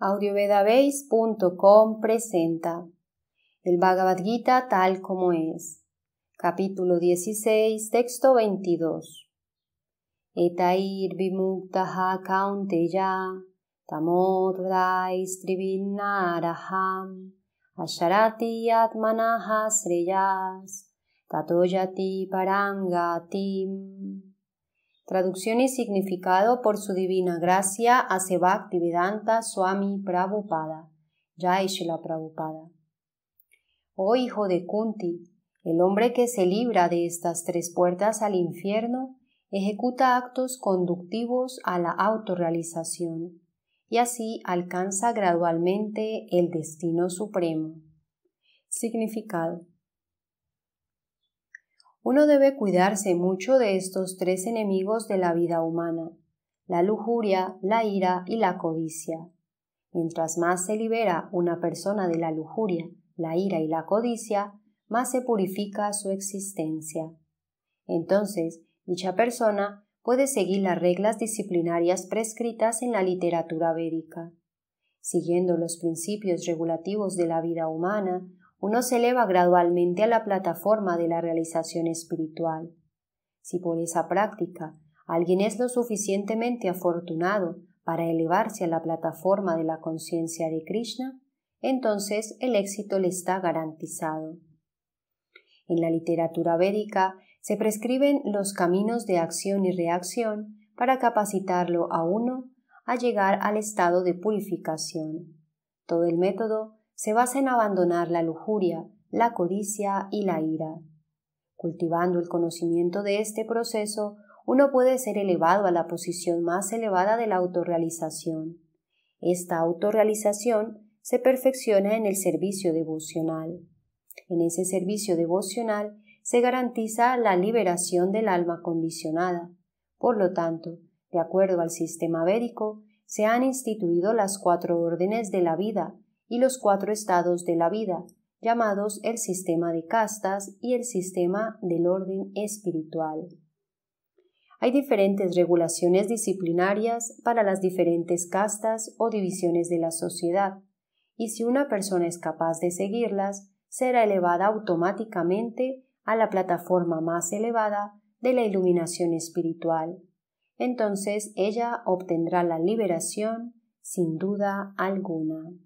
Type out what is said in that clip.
audiovedabase.com presenta el Bhagavad Gita tal como es, capítulo 16, texto 22. Etair vimuktaha kaunteya araham asharati atmanaha Reyas tatoyati parangatim Traducción y significado por su divina gracia a Vedanta Swami Prabhupada, Jai Prabhupada. Oh hijo de Kunti, el hombre que se libra de estas tres puertas al infierno ejecuta actos conductivos a la autorrealización y así alcanza gradualmente el destino supremo. Significado uno debe cuidarse mucho de estos tres enemigos de la vida humana, la lujuria, la ira y la codicia. Mientras más se libera una persona de la lujuria, la ira y la codicia, más se purifica su existencia. Entonces, dicha persona puede seguir las reglas disciplinarias prescritas en la literatura védica. Siguiendo los principios regulativos de la vida humana, uno se eleva gradualmente a la plataforma de la realización espiritual. Si por esa práctica alguien es lo suficientemente afortunado para elevarse a la plataforma de la conciencia de Krishna, entonces el éxito le está garantizado. En la literatura védica se prescriben los caminos de acción y reacción para capacitarlo a uno a llegar al estado de purificación. Todo el método se basa en abandonar la lujuria, la codicia y la ira. Cultivando el conocimiento de este proceso, uno puede ser elevado a la posición más elevada de la autorrealización. Esta autorrealización se perfecciona en el servicio devocional. En ese servicio devocional se garantiza la liberación del alma condicionada. Por lo tanto, de acuerdo al sistema védico, se han instituido las cuatro órdenes de la vida, y los cuatro estados de la vida, llamados el sistema de castas y el sistema del orden espiritual. Hay diferentes regulaciones disciplinarias para las diferentes castas o divisiones de la sociedad, y si una persona es capaz de seguirlas, será elevada automáticamente a la plataforma más elevada de la iluminación espiritual. Entonces ella obtendrá la liberación sin duda alguna.